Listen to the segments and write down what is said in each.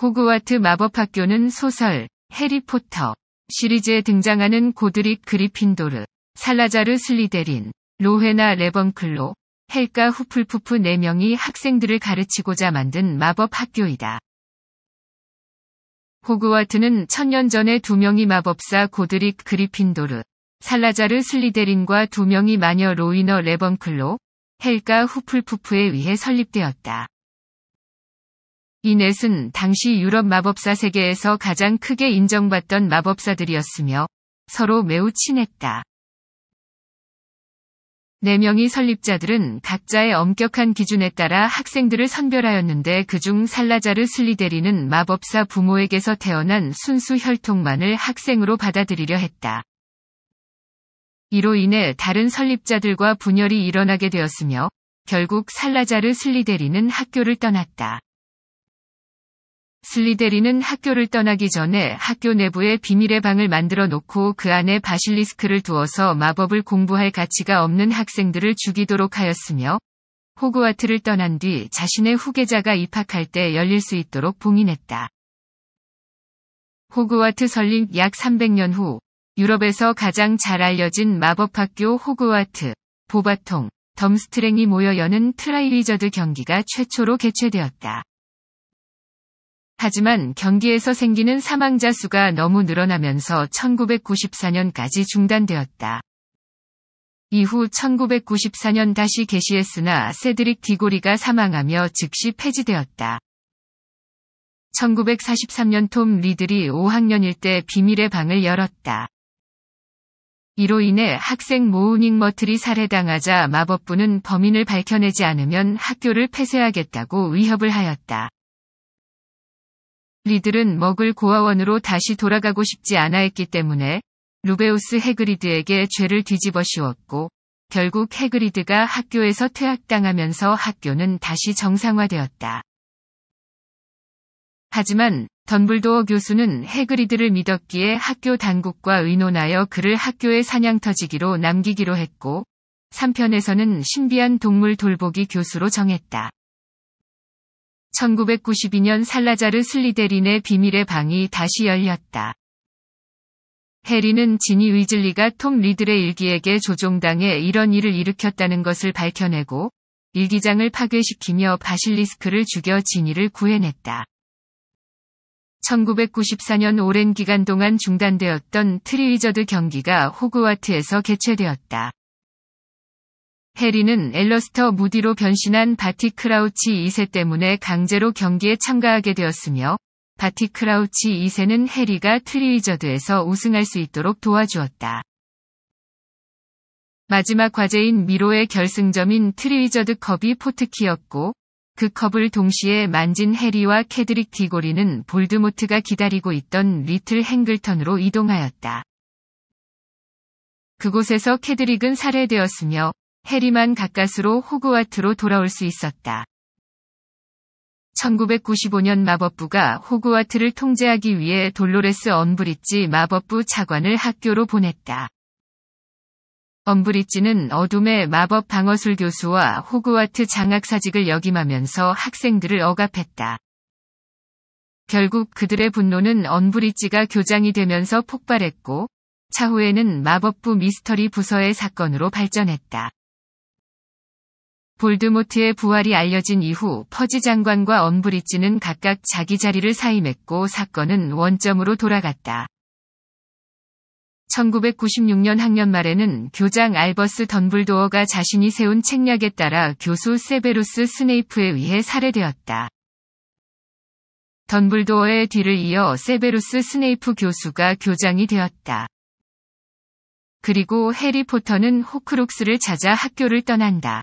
호그와트 마법학교는 소설, 해리포터, 시리즈에 등장하는 고드릭 그리핀도르, 살라자르 슬리데린, 로헤나 레번클로, 헬가 후플푸프 4명이 학생들을 가르치고자 만든 마법학교이다. 호그와트는 천년 전에 두 명이 마법사 고드릭 그리핀도르, 살라자르 슬리데린과 두 명이 마녀 로이너 레번클로, 헬가 후플푸프에 의해 설립되었다. 이 넷은 당시 유럽 마법사 세계에서 가장 크게 인정받던 마법사들이었으며 서로 매우 친했다. 4 명의 설립자들은 각자의 엄격한 기준에 따라 학생들을 선별하였는데 그중 살라자르 슬리데리는 마법사 부모에게서 태어난 순수 혈통만을 학생으로 받아들이려 했다. 이로 인해 다른 설립자들과 분열이 일어나게 되었으며 결국 살라자르 슬리데리는 학교를 떠났다. 슬리데리는 학교를 떠나기 전에 학교 내부에 비밀의 방을 만들어 놓고 그 안에 바실리스크를 두어서 마법을 공부할 가치가 없는 학생들을 죽이도록 하였으며 호그와트를 떠난 뒤 자신의 후계자가 입학할 때 열릴 수 있도록 봉인했다. 호그와트 설립 약 300년 후 유럽에서 가장 잘 알려진 마법학교 호그와트, 보바통, 덤스트랭이 모여 여는 트라이리저드 경기가 최초로 개최되었다. 하지만 경기에서 생기는 사망자 수가 너무 늘어나면서 1994년까지 중단되었다. 이후 1994년 다시 개시했으나 세드릭 디고리가 사망하며 즉시 폐지되었다. 1943년 톰 리들이 5학년일 때 비밀의 방을 열었다. 이로 인해 학생 모우닝 머틀이 살해당하자 마법부는 범인을 밝혀내지 않으면 학교를 폐쇄하겠다고 위협을 하였다. 리들은 먹을 고아원으로 다시 돌아가고 싶지 않아 했기 때문에 루베우스 헤그리드에게 죄를 뒤집어 씌웠고 결국 헤그리드가 학교에서 퇴학당하면서 학교는 다시 정상화되었다. 하지만 덤블도어 교수는 헤그리드를 믿었기에 학교 당국과 의논하여 그를 학교에 사냥터지기로 남기기로 했고 3편에서는 신비한 동물 돌보기 교수로 정했다. 1992년 살라자르 슬리데린의 비밀의 방이 다시 열렸다. 해리는 지니 위즐리가 톰 리들의 일기에게 조종당해 이런 일을 일으켰다는 것을 밝혀내고 일기장을 파괴시키며 바실리스크를 죽여 지니를 구해냈다. 1994년 오랜 기간 동안 중단되었던 트리위저드 경기가 호그와트에서 개최되었다. 해리는 엘러스터 무디로 변신한 바티 크라우치 2세 때문에 강제로 경기에 참가하게 되었으며 바티 크라우치 2세는 해리가 트리위저드에서 우승할 수 있도록 도와주었다. 마지막 과제인 미로의 결승점인 트리위저드 컵이 포트키였고 그 컵을 동시에 만진 해리와 캐드릭 디고리는 볼드모트가 기다리고 있던 리틀 행글턴으로 이동하였다. 그곳에서 캐드릭은 살해되었으며 해리만 가까스로 호그와트로 돌아올 수 있었다. 1995년 마법부가 호그와트를 통제하기 위해 돌로레스 엄브리지 마법부 차관을 학교로 보냈다. 엄브리지는 어둠의 마법 방어술 교수와 호그와트 장학사직을 역임하면서 학생들을 억압했다. 결국 그들의 분노는 엄브리지가 교장이 되면서 폭발했고, 차후에는 마법부 미스터리 부서의 사건으로 발전했다. 볼드모트의 부활이 알려진 이후 퍼지 장관과 엄브리지는 각각 자기 자리를 사임했고 사건은 원점으로 돌아갔다. 1996년 학년 말에는 교장 알버스 덤블도어가 자신이 세운 책략에 따라 교수 세베루스 스네이프에 의해 살해되었다. 덤블도어의 뒤를 이어 세베루스 스네이프 교수가 교장이 되었다. 그리고 해리포터는 호크룩스를 찾아 학교를 떠난다.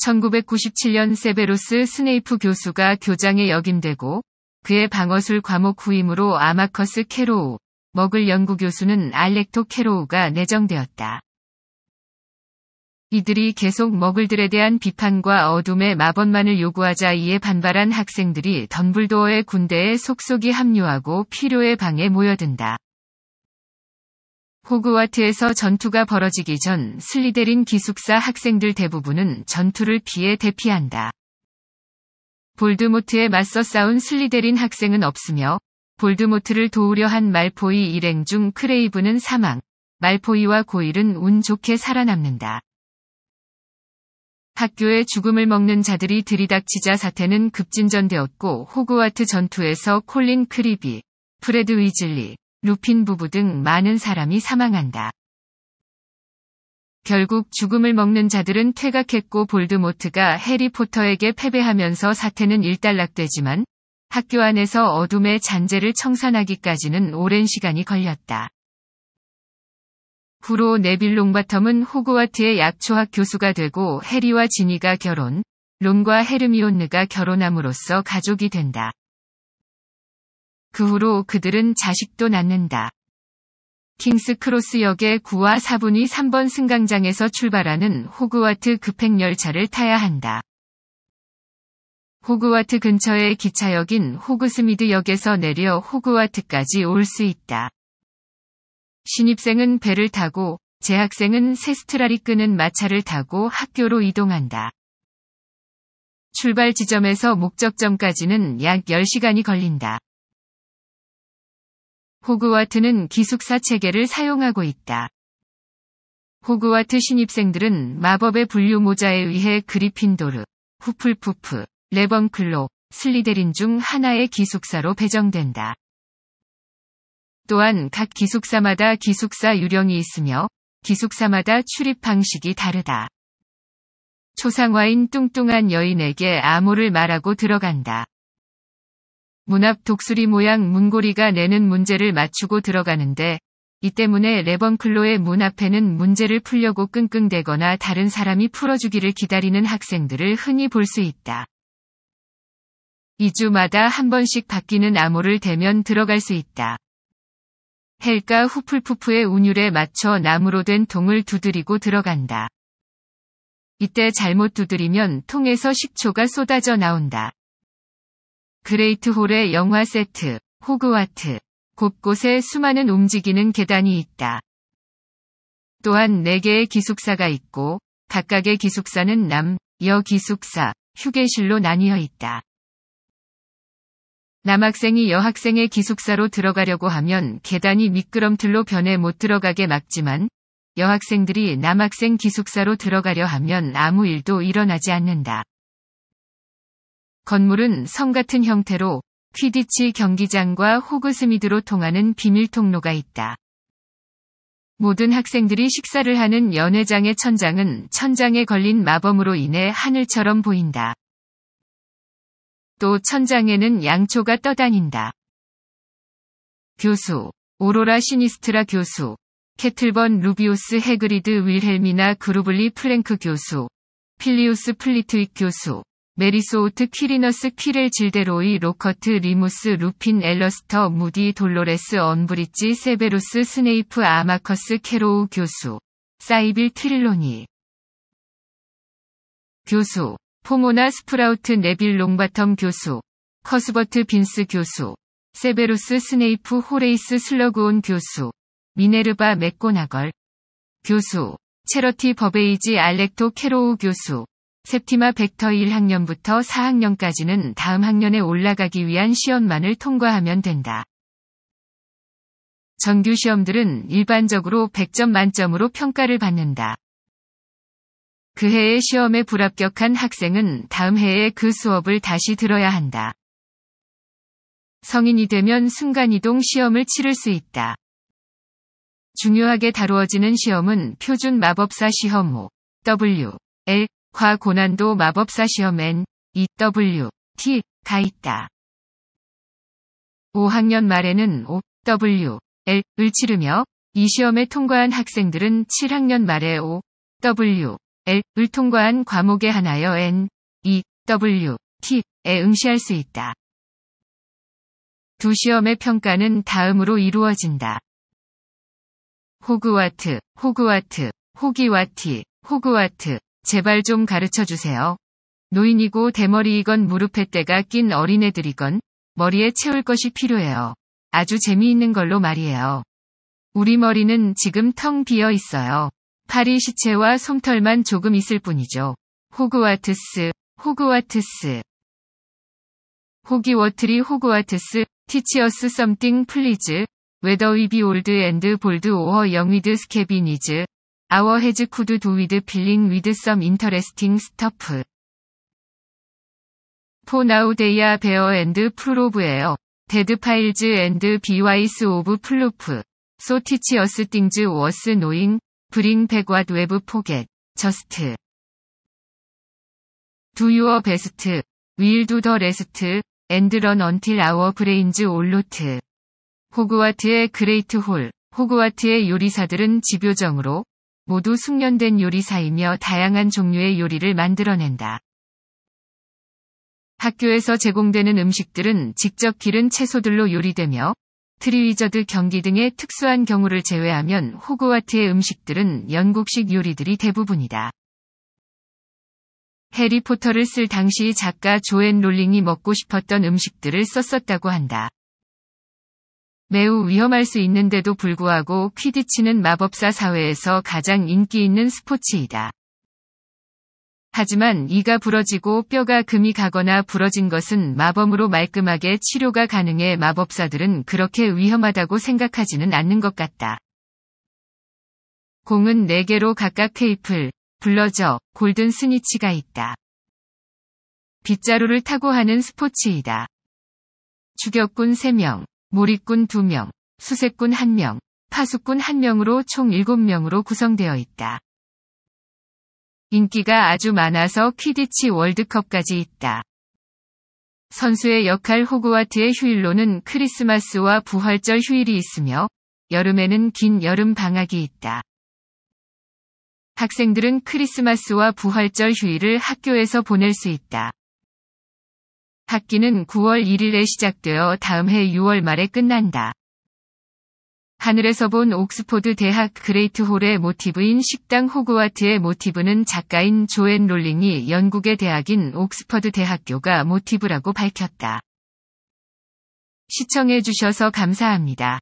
1997년 세베로스 스네이프 교수가 교장에 역임되고 그의 방어술 과목 후임으로 아마커스 캐로우, 먹을 연구교수는 알렉토 캐로우가 내정되었다. 이들이 계속 먹을들에 대한 비판과 어둠의 마법만을 요구하자 이에 반발한 학생들이 덤블도어의 군대에 속속이 합류하고 필요의 방에 모여든다. 호그와트에서 전투가 벌어지기 전 슬리데린 기숙사 학생들 대부분은 전투를 피해 대피한다. 볼드모트에 맞서 싸운 슬리데린 학생은 없으며 볼드모트를 도우려 한 말포이 일행 중 크레이브는 사망, 말포이와 고일은 운 좋게 살아남는다. 학교에 죽음을 먹는 자들이 들이닥치자 사태는 급진전되었고 호그와트 전투에서 콜린 크리비, 프레드 위즐리, 루핀 부부 등 많은 사람이 사망한다. 결국 죽음을 먹는 자들은 퇴각했고 볼드모트가 해리포터에게 패배하면서 사태는 일단락되지만 학교 안에서 어둠의 잔재를 청산하기까지는 오랜 시간이 걸렸다. 부로 네빌 롱바텀은 호그와트의 약초학 교수가 되고 해리와 지니가 결혼, 론과 헤르미온느가 결혼함으로써 가족이 된다. 그 후로 그들은 자식도 낳는다. 킹스크로스역의 9와 4분이 3번 승강장에서 출발하는 호그와트 급행열차를 타야 한다. 호그와트 근처의 기차역인 호그스미드역에서 내려 호그와트까지 올 수 있다. 신입생은 배를 타고 재학생은 세스트라리 끄는 마차를 타고 학교로 이동한다. 출발 지점에서 목적점까지는 약 10시간이 걸린다. 호그와트는 기숙사 체계를 사용하고 있다. 호그와트 신입생들은 마법의 분류 모자에 의해 그리핀도르, 후플푸프, 레번클로, 슬리데린 중 하나의 기숙사로 배정된다. 또한 각 기숙사마다 기숙사 유령이 있으며 기숙사마다 출입 방식이 다르다. 초상화인 뚱뚱한 여인에게 암호를 말하고 들어간다. 문앞 독수리 모양 문고리가 내는 문제를 맞추고 들어가는데 이 때문에 레번클로의 문 앞에는 문제를 풀려고 끙끙대거나 다른 사람이 풀어주기를 기다리는 학생들을 흔히 볼 수 있다. 2주마다 한 번씩 바뀌는 암호를 대면 들어갈 수 있다. 헬까 후풀푸프의 운율에 맞춰 나무로 된 통을 두드리고 들어간다. 이때 잘못 두드리면 통에서 식초가 쏟아져 나온다. 그레이트 홀의 영화 세트, 호그와트, 곳곳에 수많은 움직이는 계단이 있다. 또한 4개의 기숙사가 있고, 각각의 기숙사는 남, 여 기숙사, 휴게실로 나뉘어 있다. 남학생이 여학생의 기숙사로 들어가려고 하면 계단이 미끄럼틀로 변해 못 들어가게 막지만 여학생들이 남학생 기숙사로 들어가려 하면 아무 일도 일어나지 않는다. 건물은 성 같은 형태로 퀴디치 경기장과 호그스미드로 통하는 비밀 통로가 있다. 모든 학생들이 식사를 하는 연회장의 천장은 천장에 걸린 마범으로 인해 하늘처럼 보인다. 또 천장에는 양초가 떠다닌다. 교수, 오로라 시니스트라 교수, 캐틀번 루비오스 헤그리드 윌헬미나 그루블리 플랭크 교수, 필리우스 플리트윅 교수, 메리소우트 퀴리너스 퀴렐 질데로이 로커트 리무스 루핀 엘러스터 무디 돌로레스 언브리지 세베루스 스네이프 아마커스 캐로우 교수 사이빌 트릴로니 교수 포모나 스프라우트 네빌 롱바텀 교수 커스버트 빈스 교수 세베루스 스네이프 호레이스 슬러그온 교수 미네르바 맥고나걸 교수 체러티 버베이지 알렉토 캐로우 교수 셉티마 벡터 1학년부터 4학년까지는 다음 학년에 올라가기 위한 시험만을 통과하면 된다. 정규 시험들은 일반적으로 100점 만점으로 평가를 받는다. 그 해의 시험에 불합격한 학생은 다음 해에 그 수업을 다시 들어야 한다. 성인이 되면 순간이동 시험을 치를 수 있다. 중요하게 다루어지는 시험은 표준 마법사 시험 5, W, L, 과 고난도 마법사 시험엔 EW, T, 가 있다. 5학년 말에는 O, W, L, 을 치르며 이 시험에 통과한 학생들은 7학년 말에 O, W, L, 을 통과한 과목에 하나여 N, E, W, T, 에 응시할 수 있다. 두 시험의 평가는 다음으로 이루어진다. 호그와트, 호그와트, 호기와티, 호그와트, 제발 좀 가르쳐 주세요. 노인이고 대머리이건 무릎에 때가 낀 어린애들이건 머리에 채울 것이 필요해요. 아주 재미있는 걸로 말이에요. 우리 머리는 지금 텅 비어 있어요. 파리 시체와 솜털만 조금 있을 뿐이죠. 호그와트스, 호그와트스. 호기워트리 호그와트스, 티치어스 썸띵 플리즈, 웨더 위비 올드 앤드 볼드 오어 영위드 스케비니즈, 아워 헤즈 쿠드 도위드 빌링 위드 썸 인터레스팅 스터프 포 나우 데이아 베어 앤드 프로브에어 데드 파일즈 앤드 비와이스 오브 플루프 소 티치어스 띵즈 워스 노잉 브링 백왓 웨브 포겟 저스트 두 유어 베스트 윌두 더 레스트 앤드런 언틸 아워 브레인즈 올로트 호그와트의 그레이트 홀 호그와트의 요리사들은 집요정으로 모두 숙련된 요리사이며 다양한 종류의 요리를 만들어낸다. 학교에서 제공되는 음식들은 직접 기른 채소들로 요리되며 트리위저드 경기 등의 특수한 경우를 제외하면 호그와트의 음식들은 영국식 요리들이 대부분이다. 해리포터를 쓸 당시 작가 조앤 롤링이 먹고 싶었던 음식들을 썼었다고 한다. 매우 위험할 수 있는데도 불구하고 퀴디치는 마법사 사회에서 가장 인기 있는 스포츠이다. 하지만 이가 부러지고 뼈가 금이 가거나 부러진 것은 마법으로 말끔하게 치료가 가능해 마법사들은 그렇게 위험하다고 생각하지는 않는 것 같다. 공은 4개로 각각 테이플, 블러저, 골든 스니치가 있다. 빗자루를 타고 하는 스포츠이다. 추격군 3명, 몰입군 2명, 수색군 1명, 파수꾼 1명으로 총 7명으로 구성되어 있다. 인기가 아주 많아서 퀴디치 월드컵까지 있다. 선수의 역할 호그와트의 휴일로는 크리스마스와 부활절 휴일이 있으며 여름에는 긴 여름 방학이 있다. 학생들은 크리스마스와 부활절 휴일을 학교에서 보낼 수 있다. 학기는 9월 1일에 시작되어 다음 해 6월 말에 끝난다. 하늘에서 본 옥스포드 대학 그레이트 홀의 모티브인 식당 호그와트의 모티브는 작가인 조앤 롤링이 영국의 대학인 옥스퍼드 대학교가 모티브라고 밝혔다. 시청해주셔서 감사합니다.